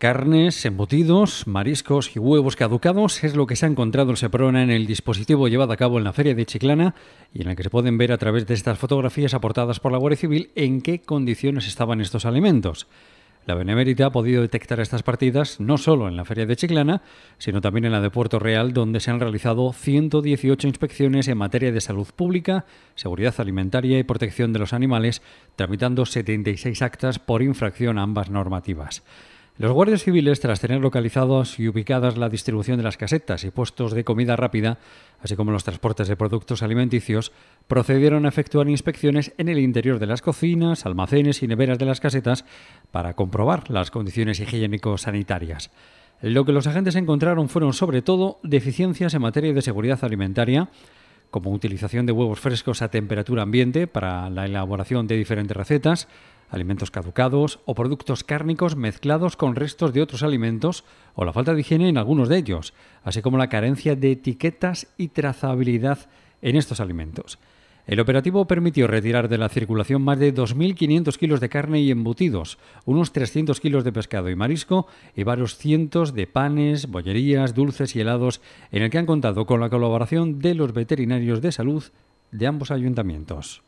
Carnes, embutidos, mariscos y huevos caducados es lo que se ha encontrado el Seprona en el dispositivo llevado a cabo en la feria de Chiclana y en la que se pueden ver a través de estas fotografías aportadas por la Guardia Civil en qué condiciones estaban estos alimentos. La Benemérita ha podido detectar estas partidas no solo en la feria de Chiclana, sino también en la de Puerto Real, donde se han realizado 118 inspecciones en materia de salud pública, seguridad alimentaria y protección de los animales, tramitando 76 actas por infracción a ambas normativas. Los guardias civiles, tras tener localizados y ubicadas la distribución de las casetas y puestos de comida rápida, así como los transportes de productos alimenticios, procedieron a efectuar inspecciones en el interior de las cocinas, almacenes y neveras de las casetas para comprobar las condiciones higiénico-sanitarias. Lo que los agentes encontraron fueron sobre todo deficiencias en materia de seguridad alimentaria, como utilización de huevos frescos a temperatura ambiente para la elaboración de diferentes recetas, alimentos caducados o productos cárnicos mezclados con restos de otros alimentos o la falta de higiene en algunos de ellos, así como la carencia de etiquetas y trazabilidad en estos alimentos. El operativo permitió retirar de la circulación más de 2.500 kilos de carne y embutidos, unos 300 kilos de pescado y marisco y varios cientos de panes, bollerías, dulces y helados, en el que han contado con la colaboración de los veterinarios de salud de ambos ayuntamientos.